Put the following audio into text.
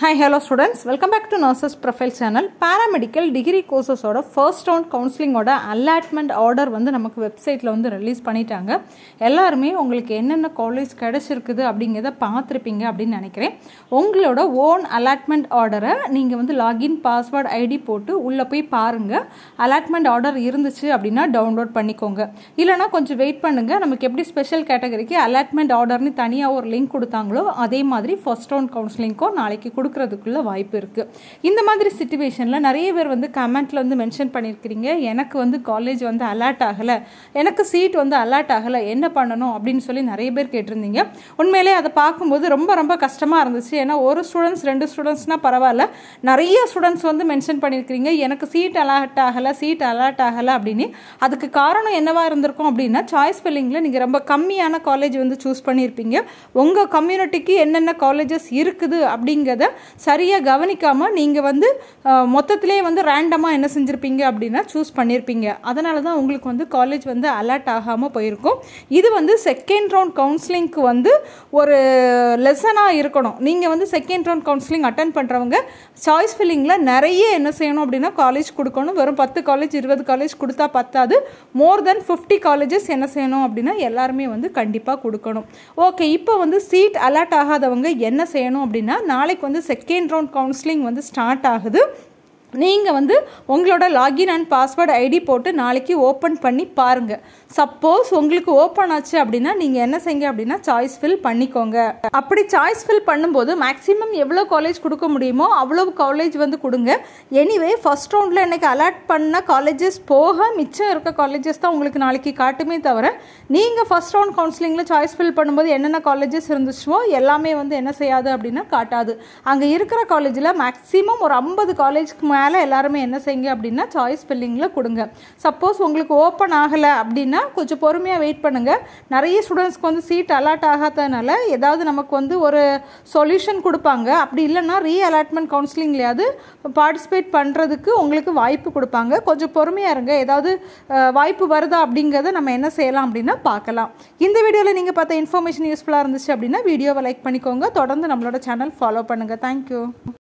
hi hello students welcome back to nurses profile channel paramedical degree கோர்சஸோட first round கவுன்சிலிங்கோட allotment order வந்து நமக்கு வெப்சைட்டில் வந்து ரிலீஸ் பண்ணிட்டாங்க எல்லாருமே உங்களுக்கு என்னென்ன காலேஜ் கிடச்சிருக்குது அப்படிங்கிறத பார்த்துருப்பீங்க அப்படின்னு நினைக்கிறேன் உங்களோட ஓன் அலாட்மெண்ட் ஆர்டரை நீங்கள் வந்து லாகின் பாஸ்வேர்டு ஐடி போட்டு உள்ளே போய் பாருங்கள் அலாட்மெண்ட் ஆர்டர் இருந்துச்சு அப்படின்னா டவுன்லோட் பண்ணிக்கோங்க இல்லைனா கொஞ்சம் வெயிட் பண்ணுங்கள் நமக்கு எப்படி ஸ்பெஷல் கேட்டகரிக்கு அலாட்மெண்ட் ஆர்டர்னு தனியாக ஒரு லிங்க் கொடுத்தாங்களோ அதே மாதிரி ஃபர்ஸ்ட் ரவுண்ட் கவுன்சிலிங்க்கும் நாளைக்கு கொடு கொடுக்கறதுக்குள்ள வாய்ப்பு இருக்குது இந்த மாதிரி சுச்சுவேஷனில் நிறைய பேர் வந்து கமெண்ட்டில் வந்து மென்ஷன் பண்ணியிருக்கிறீங்க எனக்கு வந்து காலேஜ் வந்து அலாட் ஆகலை எனக்கு சீட் வந்து அலாட் ஆகலை என்ன பண்ணணும் அப்படின்னு சொல்லி நிறைய பேர் கேட்டிருந்தீங்க உண்மையிலே அதை பார்க்கும்போது ரொம்ப ரொம்ப கஷ்டமாக இருந்துச்சு ஏன்னா ஒரு ஸ்டூடெண்ட்ஸ் ரெண்டு ஸ்டூடெண்ட்ஸ்னால் பரவாயில்ல நிறைய ஸ்டூடெண்ட்ஸ் வந்து மென்ஷன் பண்ணியிருக்கிறீங்க எனக்கு சீட் அலாட் ஆகலை சீட் அலாட் ஆகலை அப்படின்னு அதுக்கு காரணம் என்னவாக இருந்திருக்கும் அப்படின்னா சாய்ஸ் ஃபில்லிங்கில் நீங்கள் ரொம்ப கம்மியான காலேஜ் வந்து சூஸ் பண்ணியிருப்பீங்க உங்கள் கம்யூனிட்டிக்கு என்னென்ன காலேஜஸ் இருக்குது அப்படிங்கிறத சரியாக கவனிக்காமல் நீங்கள் வந்து மொத்தத்திலே வந்து ரேண்டமாக என்ன செஞ்சுருப்பீங்க அப்படின்னா சூஸ் பண்ணியிருப்பீங்க அதனால தான் உங்களுக்கு வந்து காலேஜ் வந்து அலர்ட் ஆகாமல் போயிருக்கும் இது வந்து செகண்ட் ரவுண்ட் கவுன்சிலிங்க்கு வந்து ஒரு லெசனாக இருக்கணும் நீங்கள் வந்து செகண்ட் ரவுண்ட் கவுன்சிலிங் அட்டன் பண்ணுறவங்க சாய்ஸ் ஃபில்லிங்கில் நிறைய என்ன செய்யணும் அப்படின்னா காலேஜ் கொடுக்கணும் வெறும் பத்து காலேஜ் இருபது காலேஜ் கொடுத்தா பத்தாது மோர் தென் ஃபிஃப்டி காலேஜஸ் என்ன செய்யணும் அப்படின்னா எல்லாருமே வந்து கண்டிப்பாக கொடுக்கணும் ஓகே இப்போ வந்து சீட் அலர்ட் ஆகாதவங்க என்ன செய்யணும் அப்படின்னா நாளைக்கு வந்து செகண்ட் ரவுண்ட் கவுன்சிலிங் வந்து ஸ்டார்ட் ஆகுது நீங்கள் வந்து உங்களோட லாகின் அண்ட் பாஸ்வேர்டு ஐடி போட்டு நாளைக்கு ஓப்பன் பண்ணி பாருங்கள் சப்போஸ் உங்களுக்கு ஓப்பன் ஆச்சு அப்படின்னா நீங்கள் என்ன செய்யுங்க அப்படின்னா சாய்ஸ் ஃபில் பண்ணிக்கோங்க அப்படி சாய்ஸ் ஃபில் பண்ணும்போது மேக்ஸிமம் எவ்வளோ காலேஜ் கொடுக்க முடியுமோ அவ்வளோ காலேஜ் வந்து கொடுங்க எனிவே ஃபஸ்ட் ரவுண்டில் எனக்கு அலாட் பண்ண காலேஜஸ் போக மிச்சம் இருக்க காலேஜஸ் தான் உங்களுக்கு நாளைக்கு காட்டுமே தவிர நீங்கள் ஃபஸ்ட் ரவுண்ட் கவுன்சிலிங்கில் சாய்ஸ் ஃபில் பண்ணும்போது என்னென்ன காலேஜஸ் இருந்துச்சுவோ எல்லாமே வந்து என்ன செய்யாது அப்படின்னா காட்டாது அங்கே இருக்கிற காலேஜில் மேக்ஸிமம் ஒரு ஐம்பது காலேஜ்க்கு மேலே அதனால் எல்லாருமே என்ன செய்யுங்க அப்படின்னா சாய்ஸ் ஸ்பெல்லிங்கில் கொடுங்க சப்போஸ் உங்களுக்கு ஓப்பன் ஆகலை அப்படின்னா கொஞ்சம் பொறுமையாக வெயிட் பண்ணுங்கள் நிறைய ஸ்டூடெண்ட்ஸ்க்கு வந்து சீட் அலாட் ஆகாதனால ஏதாவது நமக்கு வந்து ஒரு சொல்யூஷன் கொடுப்பாங்க அப்படி இல்லைன்னா ரீ அலாட்மெண்ட் கவுன்சிலிங்லையாவது பார்ட்டிசிபேட் பண்ணுறதுக்கு உங்களுக்கு வாய்ப்பு கொடுப்பாங்க கொஞ்சம் பொறுமையாக இருங்க ஏதாவது வாய்ப்பு வருதா அப்படிங்கிறத நம்ம என்ன செய்யலாம் அப்படின்னா பார்க்கலாம் இந்த வீடியோவில் நீங்கள் பார்த்த இன்ஃபர்மேஷன் யூஸ்ஃபுல்லாக இருந்துச்சு அப்படின்னா வீடியோவை லைக் பண்ணிக்கோங்க தொடர்ந்து நம்மளோட சேனல் ஃபாலோ பண்ணுங்கள் தேங்க்யூ